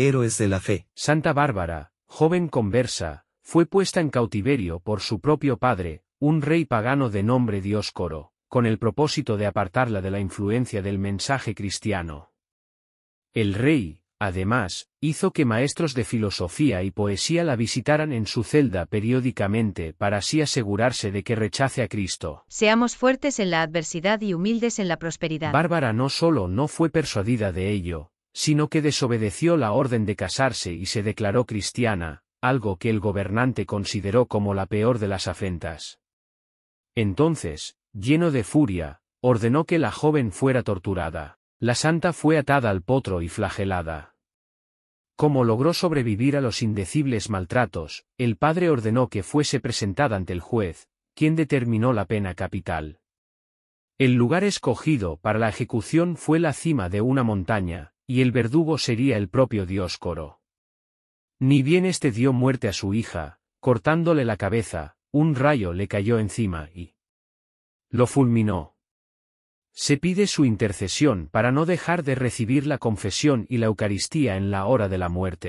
Héroes de la Fe. Santa Bárbara, joven conversa, fue puesta en cautiverio por su propio padre, un rey pagano de nombre Dioscoro, con el propósito de apartarla de la influencia del mensaje cristiano. El rey, además, hizo que maestros de filosofía y poesía la visitaran en su celda periódicamente para así asegurarse de que rechace a Cristo. Seamos fuertes en la adversidad y humildes en la prosperidad. Bárbara no solo no fue persuadida de ello, sino que desobedeció la orden de casarse y se declaró cristiana, algo que el gobernante consideró como la peor de las afrentas. Entonces, lleno de furia, ordenó que la joven fuera torturada. La santa fue atada al potro y flagelada. Como logró sobrevivir a los indecibles maltratos, el padre ordenó que fuese presentada ante el juez, quien determinó la pena capital. El lugar escogido para la ejecución fue la cima de una montaña, y el verdugo sería el propio dios Coro. Ni bien este dio muerte a su hija, cortándole la cabeza, un rayo le cayó encima y lo fulminó. Se pide su intercesión para no dejar de recibir la confesión y la Eucaristía en la hora de la muerte.